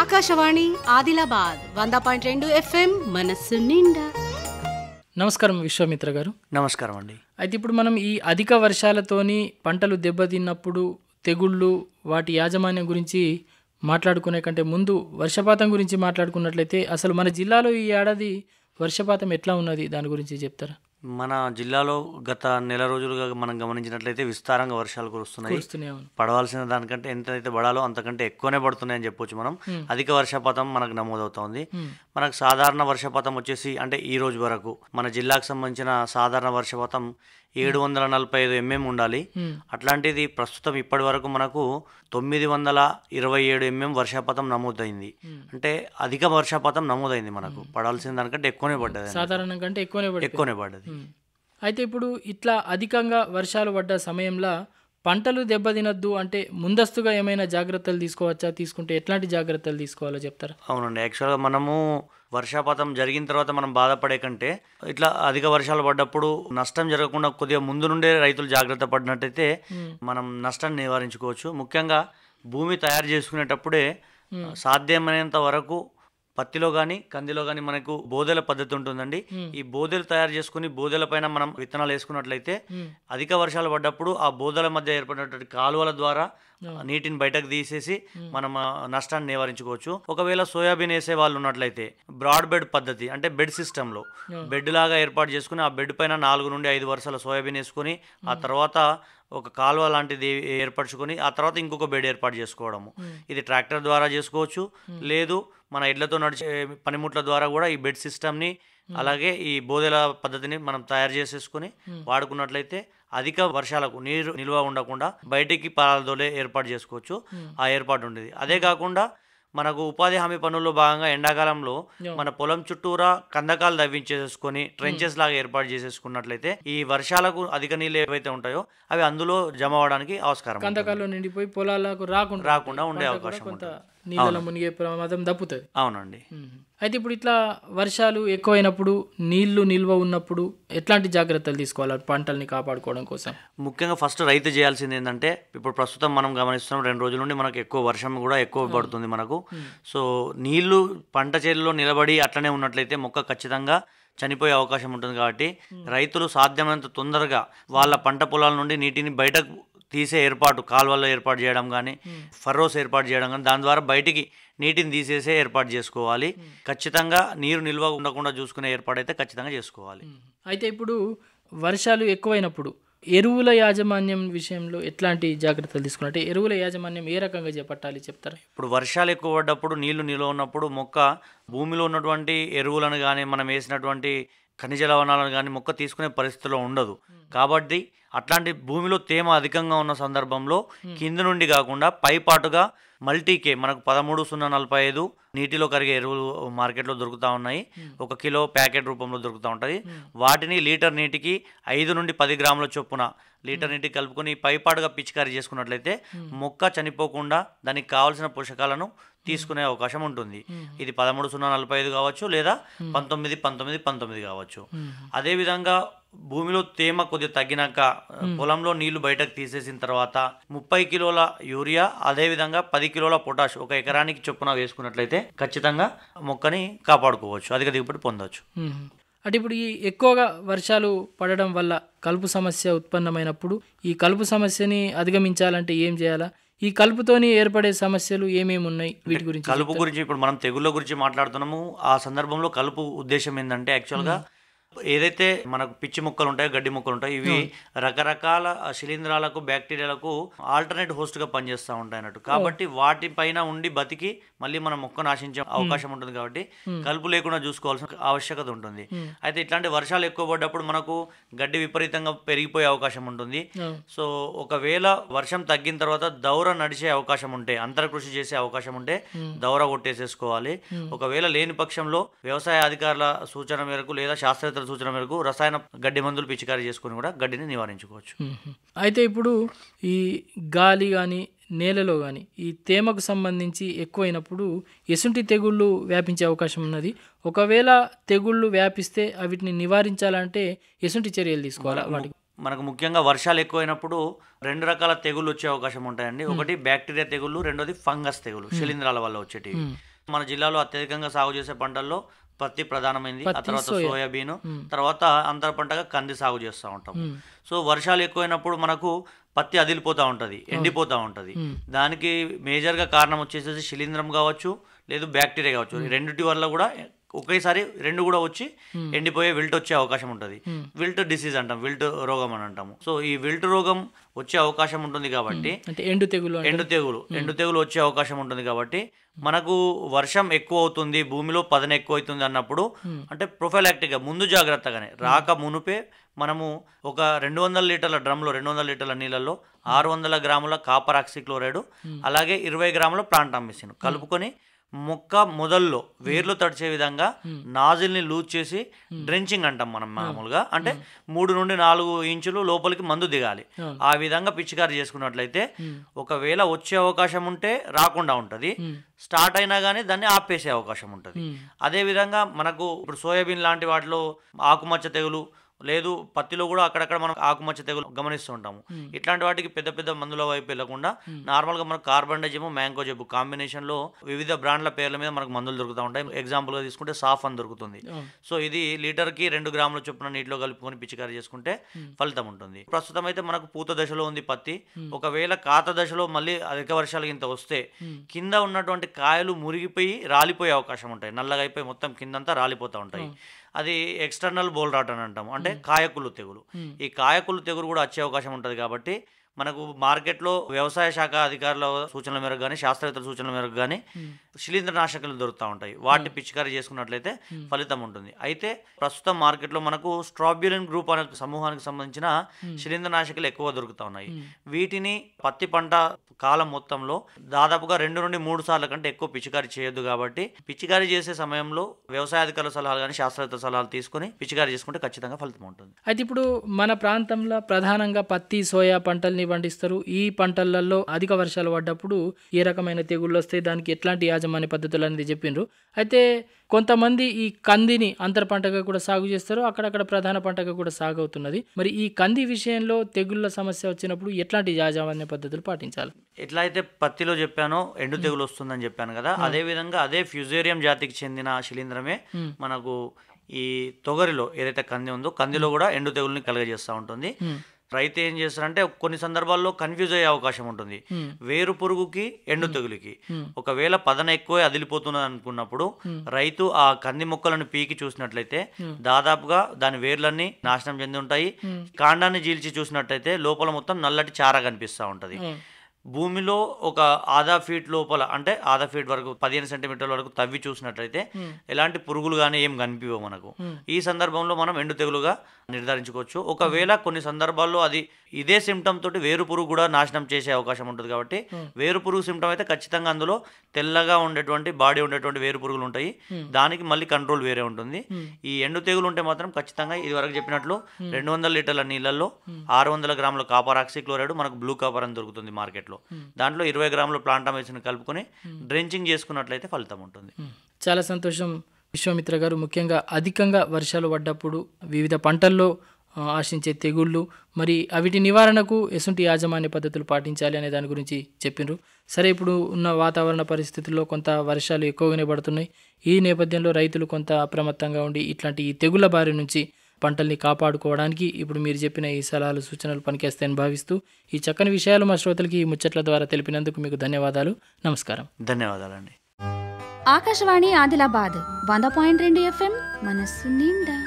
ఆకాశవాణి ఆదిలాబాద్ వంద పాయింట్ రెండు ఎఫ్ఎం మనస్సు నిండా నమస్కారం విశ్వామిత్ర గారు నమస్కారం అండి అయితే ఇప్పుడు మనం ఈ అధిక వర్షాలతోని పంటలు దెబ్బతిన్నప్పుడు తెగుళ్ళు వాటి యాజమాన్యం గురించి మాట్లాడుకునే కంటే ముందు వర్షపాతం గురించి మాట్లాడుకున్నట్లయితే అసలు మన జిల్లాలో ఈ ఏడాది వర్షపాతం ఎట్లా ఉన్నది దాని గురించి చెప్తారా మన జిల్లాలో గత నెల రోజులుగా మనం గమనించినట్లయితే విస్తారంగా వర్షాలు కురుస్తున్నాయి పడవలసిన దానికంటే ఎంతైతే పడాలో అంతకంటే ఎక్కువనే పడుతున్నాయని చెప్పొచ్చు మనం అధిక వర్షపాతం మనకు నమోదవుతోంది మనకు సాధారణ వర్షపాతం వచ్చేసి అంటే ఈ రోజు వరకు మన జిల్లాకు సంబంధించిన సాధారణ వర్షపాతం ఏడు వందల నలభై ఐదు ఎంఎం ఉండాలి అట్లాంటిది ప్రస్తుతం ఇప్పటి వరకు మనకు తొమ్మిది వందల ఇరవై ఏడు ఎంఎం వర్షపాతం నమోదైంది అంటే అధిక వర్షపాతం నమోదైంది మనకు పడాల్సిన దానికంటే ఎక్కువనే పడ్డది సాధారణంగా కంటే ఎక్కువనే ఎక్కువనే పడ్డది అయితే ఇప్పుడు ఇట్లా అధికంగా వర్షాలు పడ్డ సమయంలో పంటలు దెబ్బతినద్దు అంటే ముందస్తుగా ఏమైనా జాగ్రత్తలు తీసుకోవచ్చా తీసుకుంటే ఎట్లాంటి జాగ్రత్తలు తీసుకోవాలో చెప్తారు అవునండి యాక్చువల్గా మనము వర్షాపాతం జరిగిన తర్వాత మనం బాధపడే కంటే ఇట్లా అధిక వర్షాలు పడ్డప్పుడు నష్టం జరగకుండా కొద్దిగా ముందు నుండే రైతులు జాగ్రత్త పడినట్టయితే మనం నష్టాన్ని నివారించుకోవచ్చు ముఖ్యంగా భూమి తయారు చేసుకునేటప్పుడే సాధ్యమైనంత వరకు పత్తిలో కానీ కందిలో కానీ మనకు బోదెల పద్ధతి ఉంటుందండి ఈ బోదెలు తయారు చేసుకుని బోదెల పైన మనం విత్తనాలు వేసుకున్నట్లయితే అధిక వర్షాలు పడ్డప్పుడు ఆ బోధల మధ్య ఏర్పడినటువంటి కాలువల ద్వారా నీటిని బయటకు తీసేసి మనం నష్టాన్ని నివారించుకోవచ్చు ఒకవేళ సోయాబీన్ వేసే వాళ్ళు ఉన్నట్లయితే బ్రాడ్ బెడ్ పద్ధతి అంటే బెడ్ సిస్టంలో బెడ్ లాగా ఏర్పాటు చేసుకుని ఆ బెడ్ పైన నాలుగు నుండి ఐదు వరుసల సోయాబీన్ వేసుకుని ఆ తర్వాత ఒక కాలువ లాంటిది ఏర్పరచుకొని ఆ తర్వాత ఇంకొక బెడ్ ఏర్పాటు చేసుకోవడము ఇది ట్రాక్టర్ ద్వారా చేసుకోవచ్చు లేదు మన ఎడ్లతో నడిచే పనిముట్ల ద్వారా కూడా ఈ బెడ్ సిస్టమ్ని అలాగే ఈ బోదెల పద్ధతిని మనం తయారు చేసేసుకుని వాడుకున్నట్లయితే అధిక వర్షాలకు నీరు నిల్వ ఉండకుండా బయటికి పాలదోలే ఏర్పాటు చేసుకోవచ్చు ఆ ఏర్పాటు ఉండేది అదే కాకుండా మనకు ఉపాధి హామీ పనుల్లో భాగంగా ఎండాకాలంలో మన పొలం చుట్టూరా కందకాలు దవ్వించేసుకొని ట్రెంచెస్ లాగా ఏర్పాటు చేసేసుకున్నట్లయితే ఈ వర్షాలకు అధిక నీళ్ళు ఏవైతే ఉంటాయో అవి అందులో జమ అవడానికి ఆస్కారం కందకాలు నిండిపోయి పొలాలకు రాకుండా రాకుండా ఉండే అవకాశం నీళ్ళలో మునిగే ప్రమాదం తప్పుతుంది అవునండి అయితే ఇప్పుడు ఇట్లా వర్షాలు ఎక్కువైనప్పుడు నీళ్లు నిల్వ ఉన్నప్పుడు ఎట్లాంటి జాగ్రత్తలు తీసుకోవాలి పంటల్ని కాపాడుకోవడం కోసం ముఖ్యంగా ఫస్ట్ రైతు చేయాల్సింది ఏంటంటే ఇప్పుడు ప్రస్తుతం మనం గమనిస్తున్నాం రెండు రోజుల నుండి మనకు ఎక్కువ వర్షం కూడా ఎక్కువ పడుతుంది మనకు సో నీళ్లు పంట చేతిలో నిలబడి అట్లనే ఉన్నట్లయితే మొక్క ఖచ్చితంగా చనిపోయే అవకాశం ఉంటుంది కాబట్టి రైతులు సాధ్యమైనంత తొందరగా వాళ్ళ పంట పొలాల నుండి నీటిని బయటకు తీసే ఏర్పాటు కాల్వల్లో ఏర్పాటు చేయడం కానీ ఫర్రోస్ ఏర్పాటు చేయడం కానీ దాని ద్వారా బయటికి నీటిని తీసేసే ఏర్పాటు చేసుకోవాలి ఖచ్చితంగా నీరు నిల్వ ఉండకుండా చూసుకునే ఏర్పాటు అయితే ఖచ్చితంగా చేసుకోవాలి అయితే ఇప్పుడు వర్షాలు ఎక్కువైనప్పుడు ఎరువుల యాజమాన్యం విషయంలో ఎట్లాంటి జాగ్రత్తలు తీసుకున్నట్టు ఎరువుల యాజమాన్యం ఏ రకంగా చేపట్టాలి చెప్తారా ఇప్పుడు వర్షాలు ఎక్కువ పడ్డప్పుడు నీళ్లు నిల్వ ఉన్నప్పుడు మొక్క భూమిలో ఉన్నటువంటి ఎరువులను కానీ మనం వేసినటువంటి ఖనిజ లవణాలను కానీ మొక్క తీసుకునే పరిస్థితిలో ఉండదు కాబట్టి అట్లాంటి భూమిలో తేమ అధికంగా ఉన్న సందర్భంలో కింద నుండి కాకుండా పైపాటుగా మల్టీకే మనకు పదమూడు సున్నా నలభై ఐదు నీటిలో కరిగే ఎరువులు మార్కెట్లో దొరుకుతూ ఉన్నాయి ఒక కిలో ప్యాకెట్ రూపంలో దొరుకుతూ ఉంటుంది వాటిని లీటర్ నీటికి ఐదు నుండి పది గ్రాముల చొప్పున లీటర్ నీటికి కలుపుకొని పైపాటుగా పిచికారీ చేసుకున్నట్లయితే మొక్క చనిపోకుండా దానికి కావలసిన పోషకాలను తీసుకునే అవకాశం ఉంటుంది ఇది పదమూడు సున్నా నలభై ఐదు కావచ్చు లేదా పంతొమ్మిది పంతొమ్మిది పంతొమ్మిది కావచ్చు అదేవిధంగా భూమిలో తేమ కొద్దిగా తగ్గినాక పొలంలో నీళ్లు బయటకు తీసేసిన తర్వాత ముప్పై కిలోల యూరియా అదేవిధంగా పది కిలోల పొటాష్ ఒక ఎకరానికి చొప్పున వేసుకున్నట్లయితే ఖచ్చితంగా మొక్కని కాపాడుకోవచ్చు అధిక దిగుబడి పొందవచ్చు అంటే ఇప్పుడు ఈ ఎక్కువగా వర్షాలు పడడం వల్ల కలుపు సమస్య ఉత్పన్నమైనప్పుడు ఈ కలుపు సమస్యని అధిగమించాలంటే ఏం చేయాలా ఈ కలుపుతోని ఏర్పడే సమస్యలు ఏమేమి ఉన్నాయి వీటి గురించి కలుపు గురించి ఇప్పుడు మనం తెగుళ్ళ గురించి మాట్లాడుతున్నాము ఆ సందర్భంలో కలుపు ఉద్దేశం ఏంటంటే యాక్చువల్గా ఏదైతే మనకు పిచ్చి మొక్కలు ఉంటాయో గడ్డి మొక్కలు ఉంటాయి ఇవి రకరకాల శిలీంధ్రాలకు బ్యాక్టీరియాలకు ఆల్టర్నేట్ హోస్ట్ గా పనిచేస్తూ ఉంటాయి అన్నట్టు కాబట్టి వాటిపైన ఉండి బతికి మళ్ళీ మన మొక్క నాశించే అవకాశం ఉంటుంది కాబట్టి కలుపు లేకుండా చూసుకోవాల్సిన ఆవశ్యకత ఉంటుంది అయితే ఇట్లాంటి వర్షాలు ఎక్కువ పడ్డప్పుడు మనకు గడ్డి విపరీతంగా పెరిగిపోయే అవకాశం ఉంటుంది సో ఒకవేళ వర్షం తగ్గిన తర్వాత దౌర నడిచే అవకాశం ఉంటే కృషి చేసే అవకాశం ఉంటే దౌర కొట్టేసేసుకోవాలి ఒకవేళ లేని పక్షంలో వ్యవసాయ అధికారుల సూచన మేరకు లేదా శాస్త్రవేత్త శాస్త్రవేత్తల సూచన మేరకు రసాయన గడ్డి మందులు పిచికారీ చేసుకుని కూడా గడ్డిని నివారించుకోవచ్చు అయితే ఇప్పుడు ఈ గాలి కానీ నేలలో కానీ ఈ తేమకు సంబంధించి ఎక్కువైనప్పుడు ఎసుంటి తెగుళ్ళు వ్యాపించే అవకాశం ఉన్నది ఒకవేళ తెగుళ్ళు వ్యాపిస్తే వీటిని నివారించాలంటే ఎసుంటి చర్యలు తీసుకోవాలి వాటికి మనకు ముఖ్యంగా వర్షాలు ఎక్కువైనప్పుడు రెండు రకాల తెగుళ్ళు వచ్చే అవకాశం ఉంటాయండి ఒకటి బ్యాక్టీరియా తెగుళ్ళు రెండోది ఫంగస్ తెగులు శిలీంధ్రాల వల్ల వచ్చేటివి మన జిల్లాలో అత్యధికంగా సాగు చేసే పంటల్లో పత్తి ప్రధానమైంది ఆ తర్వాత సోయాబీన్ తర్వాత అంతర పంటగా కంది సాగు చేస్తూ ఉంటాం సో వర్షాలు ఎక్కువైనప్పుడు మనకు పత్తి అదిలిపోతూ ఉంటుంది ఎండిపోతూ ఉంటుంది దానికి మేజర్గా కారణం వచ్చేసేసి శిలీంద్రం కావచ్చు లేదు బ్యాక్టీరియా కావచ్చు రెండిటి వల్ల కూడా ఒకేసారి రెండు కూడా వచ్చి hmm. ఎండిపోయే విల్ట్ వచ్చే అవకాశం ఉంటుంది hmm. విల్ట్ డిసీజ్ అంటాం విల్ట్ రోగం అని అంటాము సో ఈ విల్ట్ రోగం వచ్చే అవకాశం ఉంటుంది కాబట్టి hmm. ఎండు తెగులు ఎండు తెగులు ఎండు తెగులు వచ్చే అవకాశం ఉంటుంది కాబట్టి మనకు వర్షం ఎక్కువ అవుతుంది భూమిలో పదన ఎక్కువ అవుతుంది అన్నప్పుడు అంటే ప్రొఫైలాక్టిక్గా ముందు జాగ్రత్తగానే రాక మునుపే మనము ఒక రెండు వందల లీటర్ల డ్రమ్లో రెండు వందల లీటర్ల నీళ్ళల్లో ఆరు వందల గ్రాముల కాపర్ ఆక్సిక్లోరైడ్ అలాగే ఇరవై గ్రాముల ప్రాంటాంబిసిన్ కలుపుకొని మొక్క మొదల్లో వేర్లు తడిచే విధంగా నాజిల్ని లూజ్ చేసి డ్రెంచింగ్ అంటాం మనం మామూలుగా అంటే మూడు నుండి నాలుగు ఇంచులు లోపలికి మందు దిగాలి ఆ విధంగా పిచ్చికారి చేసుకున్నట్లయితే ఒకవేళ వచ్చే అవకాశం ఉంటే రాకుండా ఉంటుంది స్టార్ట్ అయినా కానీ దాన్ని ఆపేసే అవకాశం ఉంటుంది అదేవిధంగా మనకు ఇప్పుడు సోయాబీన్ లాంటి వాటిలో ఆకుమచ్చ తెగులు లేదు పత్తిలో కూడా అక్కడక్కడ మనం ఆకుమచ్చ తెగులు గమనిస్తూ ఉంటాము ఇట్లాంటి వాటికి పెద్ద పెద్ద మందుల వైపు వెళ్లకుండా నార్మల్గా మనకు కార్బన్ డైజెమ్ మ్యాంగో జబ్బు లో వివిధ బ్రాండ్ల పేర్ల మీద మనకు మందులు దొరుకుతూ ఉంటాయి ఎగ్జాంపుల్ గా తీసుకుంటే సాఫ్ అని దొరుకుతుంది సో ఇది లీటర్ కి రెండు గ్రాముల చొప్పున నీటిలో కలుపుకొని పిచికారి చేసుకుంటే ఫలితం ఉంటుంది ప్రస్తుతం అయితే మనకు పూత దశలో ఉంది పత్తి ఒకవేళ కాత దశలో మళ్ళీ అధిక వర్షాలు ఇంత వస్తే కింద ఉన్నటువంటి కాయలు మురిగిపోయి రాలిపోయే అవకాశం ఉంటాయి నల్లగా అయిపోయి మొత్తం కిందంతా రాలిపోతూ ఉంటాయి అది ఎక్స్టర్నల్ బోల్ రాట్ అని అంటాము అంటే కాయకులు తెగులు ఈ కాయకులు తెగులు కూడా వచ్చే అవకాశం ఉంటుంది కాబట్టి మనకు మార్కెట్లో వ్యవసాయ శాఖ అధికారుల సూచనల మేరకు కానీ శాస్త్రవేత్తల సూచనల మేరకు కానీ hmm. శిలీంద్రనాశకాలు దొరుకుతూ ఉంటాయి వాటిని hmm. పిచికారి చేసుకున్నట్లయితే hmm. ఫలితం ఉంటుంది అయితే ప్రస్తుతం మార్కెట్లో మనకు స్ట్రాబ్యులిన్ గ్రూప్ అనే సమూహానికి సంబంధించిన శిలీంద్రనాశకాలు ఎక్కువ దొరుకుతూ ఉన్నాయి వీటిని పత్తి పంట కాలం మొత్తంలో దాదాపుగా రెండు నుండి మూడు సార్ల కంటే ఎక్కువ పిచికారీ చేయొద్దు కాబట్టి పిచికారీ చేసే సమయంలో వ్యవసాయ అధికారుల సలహాలు కానీ శాస్త్రవేత్తల సలహాలు తీసుకుని పిచికారీ చేసుకుంటే ఖచ్చితంగా ఫలితం ఉంటుంది అయితే ఇప్పుడు మన ప్రాంతంలో ప్రధానంగా పత్తి సోయా పంటల్ని పండిస్తారు ఈ పంటలలో అధిక వర్షాలు పడ్డప్పుడు ఏ రకమైన తెగుళ్ళు వస్తాయి దానికి ఎట్లాంటి యాజమాన్య పద్ధతులు అనేది చెప్పిండ్రు అయితే కొంతమంది ఈ కందిని అంతర పంటగా కూడా సాగు చేస్తారు అక్కడక్కడ ప్రధాన పంటగా కూడా సాగు అవుతున్నది మరి ఈ కంది విషయంలో తెగుళ్ళ సమస్య వచ్చినప్పుడు ఎట్లాంటి యాజమాన్య పద్ధతులు పాటించాలి ఎట్లా అయితే పత్తిలో చెప్పానో ఎండు తెగులు వస్తుందని చెప్పాను కదా అదే విధంగా అదే ఫ్యూజేరియం జాతికి చెందిన శిలీంద్రమే మనకు ఈ తొగరిలో ఏదైతే కంది ఉందో కందిలో కూడా ఎండు తెగుల్ని కలుగజేస్తూ ఉంటుంది రైతు ఏం చేస్తారంటే కొన్ని సందర్భాల్లో కన్ఫ్యూజ్ అయ్యే అవకాశం ఉంటుంది వేరు పురుగుకి ఎండు తెగులుకి ఒకవేళ పదన ఎక్కువ అదిలిపోతున్నది అనుకున్నప్పుడు రైతు ఆ కంది మొక్కలను పీకి చూసినట్లయితే దాదాపుగా దాని వేర్లన్నీ నాశనం చెంది ఉంటాయి కాండాన్ని జీల్చి చూసినట్లయితే లోపల మొత్తం నల్లటి చార కనిపిస్తూ ఉంటుంది భూమిలో ఒక ఆధా ఫీట్ లోపల అంటే ఆధా ఫీట్ వరకు పదిహేను సెంటీమీటర్ల వరకు తవ్వి చూసినట్లయితే hmm. ఎలాంటి పురుగులు కానీ ఏం కనిపించవు మనకు hmm. ఈ సందర్భంలో మనం ఎండు తెగులుగా నిర్ధారించుకోవచ్చు ఒకవేళ hmm. కొన్ని సందర్భాల్లో అది ఇదే సిమ్టమ్ తోటి వేరు పురుగు కూడా నాశనం చేసే అవకాశం ఉంటుంది కాబట్టి వేరు పురుగు సిమ్టమ్ అయితే ఖచ్చితంగా అందులో తెల్లగా ఉండేటువంటి బాడీ ఉండేటువంటి వేరు పురుగులు ఉంటాయి దానికి మళ్ళీ కంట్రోల్ వేరే ఉంటుంది ఈ ఎండు తెగులు ఉంటే మాత్రం ఖచ్చితంగా ఇది వరకు చెప్పినట్లు రెండు వందల లీటర్ల నీళ్ళల్లో ఆరు వందల గ్రాముల కాపర్ ఆక్సిక్లోరైడ్ మనకు బ్లూ కాపర్ అని దొరుకుతుంది మార్కెట్ ప్యాకెట్లో దాంట్లో ఇరవై గ్రాముల ప్లాంటామేషన్ కలుపుకొని డ్రెంచింగ్ చేసుకున్నట్లయితే ఫలితం ఉంటుంది చాలా సంతోషం విశ్వామిత్ర గారు ముఖ్యంగా అధికంగా వర్షాలు పడ్డప్పుడు వివిధ పంటల్లో ఆశించే తెగుళ్ళు మరి అవిటి నివారణకు ఎసుంటి యాజమాన్య పద్ధతులు పాటించాలి అనే దాని గురించి చెప్పినారు సరే ఇప్పుడు ఉన్న వాతావరణ పరిస్థితుల్లో కొంత వర్షాలు ఎక్కువగానే పడుతున్నాయి ఈ నేపథ్యంలో రైతులు కొంత అప్రమత్తంగా ఉండి ఇట్లాంటి ఈ తెగుళ్ళ బారి నుంచి పంటల్ని కాపాడుకోవడానికి ఇప్పుడు మీరు చెప్పిన ఈ సలహాలు సూచనలు పనికేస్తాయని భావిస్తూ ఈ చక్కని విషయాలు మా శ్రోతలకి ఈ ముచ్చట్ల ద్వారా తెలిపినందుకు మీకు ధన్యవాదాలు నమస్కారం ధన్యవాదాలండి ఆకాశవాణి ఆదిలాబాద్ వంద పాయింట్ రెండు ఎఫ్ఎం మనస్సు నిండా